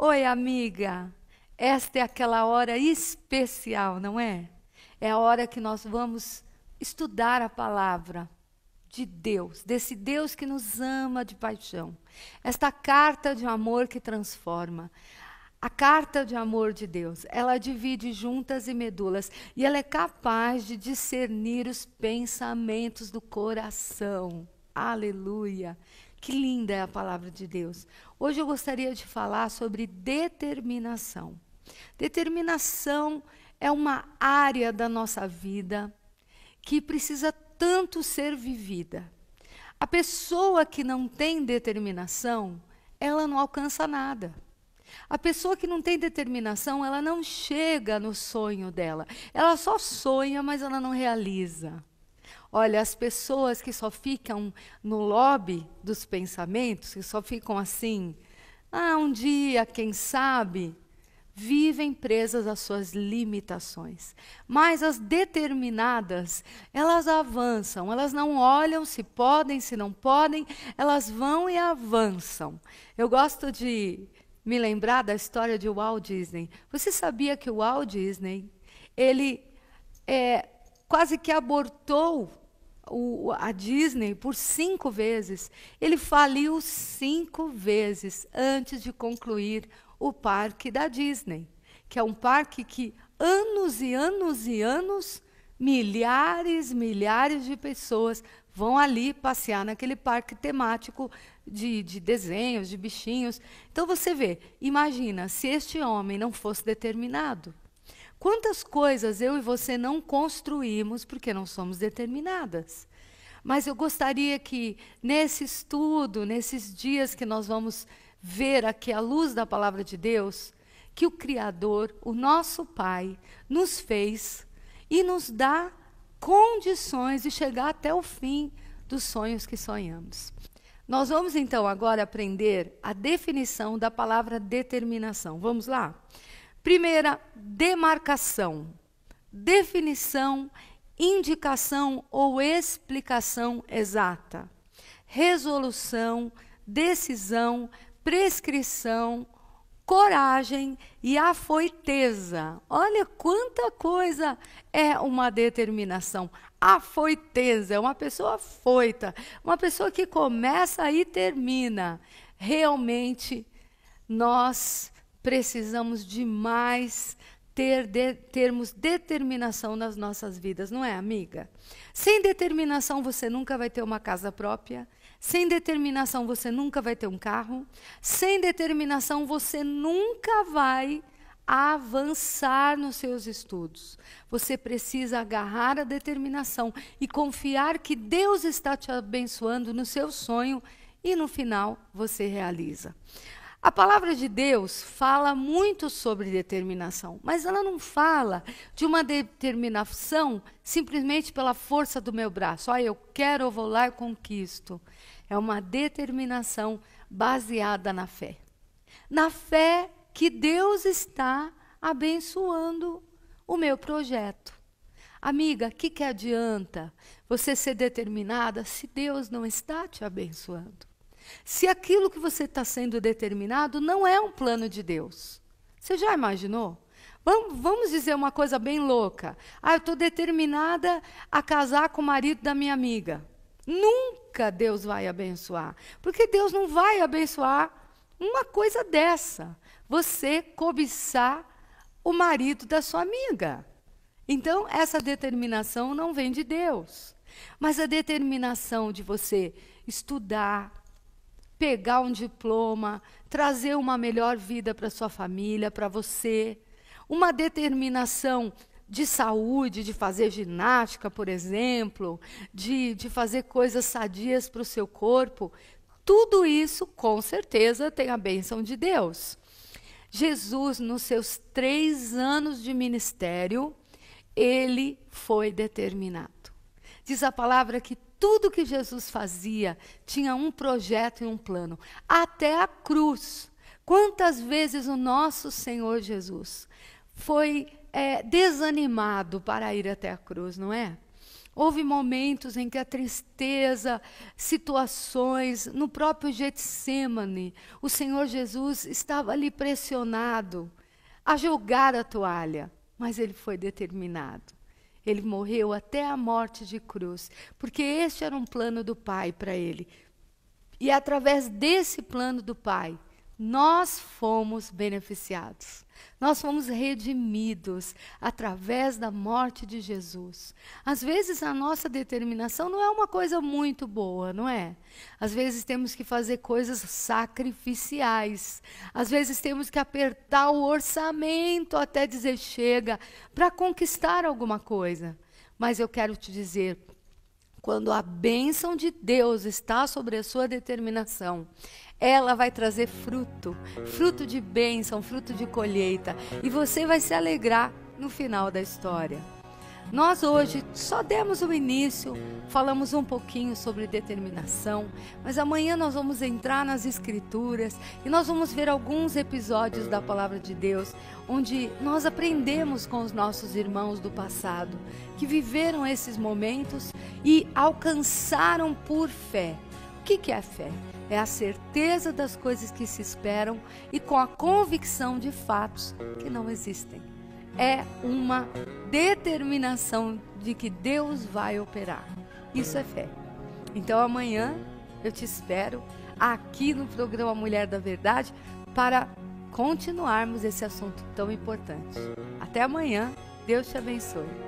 Oi, amiga. Esta é aquela hora especial, não é? É a hora que nós vamos estudar a palavra de Deus, desse Deus que nos ama de paixão. Esta carta de amor que transforma. A carta de amor de Deus, ela divide juntas e medulas e ela é capaz de discernir os pensamentos do coração. Aleluia! Que linda é a palavra de Deus. Hoje eu gostaria de falar sobre determinação. Determinação é uma área da nossa vida que precisa tanto ser vivida. A pessoa que não tem determinação, ela não alcança nada. A pessoa que não tem determinação, ela não chega no sonho dela. Ela só sonha, mas ela não realiza. Olha, as pessoas que só ficam no lobby dos pensamentos, que só ficam assim, ah, um dia, quem sabe, vivem presas às suas limitações. Mas as determinadas, elas avançam, elas não olham se podem, se não podem, elas vão e avançam. Eu gosto de me lembrar da história de Walt Disney. Você sabia que o Walt Disney, ele é, quase que abortou o, a Disney por cinco vezes. Ele faliu cinco vezes antes de concluir o parque da Disney, que é um parque que anos e anos e anos, milhares, milhares de pessoas vão ali passear naquele parque temático de, de desenhos, de bichinhos. Então você vê, imagina se este homem não fosse determinado. Quantas coisas eu e você não construímos porque não somos determinadas? Mas eu gostaria que nesse estudo, nesses dias que nós vamos ver aqui a luz da palavra de Deus, que o Criador, o nosso Pai, nos fez e nos dá condições de chegar até o fim dos sonhos que sonhamos. Nós vamos então agora aprender a definição da palavra determinação. Vamos lá? Primeira, demarcação, definição, indicação ou explicação exata, resolução, decisão, prescrição, coragem e afoiteza. Olha quanta coisa é uma determinação. Afoiteza é uma pessoa afoita, uma pessoa que começa e termina. Realmente, nós precisamos demais ter de, termos determinação nas nossas vidas, não é, amiga? Sem determinação você nunca vai ter uma casa própria. Sem determinação você nunca vai ter um carro. Sem determinação você nunca vai avançar nos seus estudos. Você precisa agarrar a determinação e confiar que Deus está te abençoando no seu sonho e no final você realiza. A palavra de Deus fala muito sobre determinação, mas ela não fala de uma determinação simplesmente pela força do meu braço. Ah, eu quero, eu vou lá e conquisto. É uma determinação baseada na fé. Na fé que Deus está abençoando o meu projeto. Amiga, o que, que adianta você ser determinada se Deus não está te abençoando? se aquilo que você está sendo determinado não é um plano de Deus. Você já imaginou? Vamos, vamos dizer uma coisa bem louca. Ah, eu estou determinada a casar com o marido da minha amiga. Nunca Deus vai abençoar. Porque Deus não vai abençoar uma coisa dessa. Você cobiçar o marido da sua amiga. Então, essa determinação não vem de Deus. Mas a determinação de você estudar, pegar um diploma, trazer uma melhor vida para sua família, para você, uma determinação de saúde, de fazer ginástica, por exemplo, de, de fazer coisas sadias para o seu corpo, tudo isso, com certeza, tem a bênção de Deus. Jesus, nos seus três anos de ministério, ele foi determinado. Diz a palavra que tudo que Jesus fazia tinha um projeto e um plano, até a cruz. Quantas vezes o nosso Senhor Jesus foi é, desanimado para ir até a cruz, não é? Houve momentos em que a tristeza, situações, no próprio Getsemane, o Senhor Jesus estava ali pressionado a jogar a toalha, mas ele foi determinado. Ele morreu até a morte de cruz, porque este era um plano do Pai para ele. E através desse plano do Pai, nós fomos beneficiados. Nós fomos redimidos através da morte de Jesus. Às vezes a nossa determinação não é uma coisa muito boa, não é? Às vezes temos que fazer coisas sacrificiais. Às vezes temos que apertar o orçamento até dizer chega para conquistar alguma coisa. Mas eu quero te dizer, quando a bênção de Deus está sobre a sua determinação, ela vai trazer fruto, fruto de bênção, fruto de colheita, e você vai se alegrar no final da história. Nós hoje só demos o início, falamos um pouquinho sobre determinação, mas amanhã nós vamos entrar nas Escrituras e nós vamos ver alguns episódios da Palavra de Deus onde nós aprendemos com os nossos irmãos do passado que viveram esses momentos e alcançaram por fé. O que é fé? é a certeza das coisas que se esperam e com a convicção de fatos que não existem. É uma determinação de que Deus vai operar. Isso é fé. Então amanhã eu te espero aqui no programa Mulher da Verdade para continuarmos esse assunto tão importante. Até amanhã. Deus te abençoe.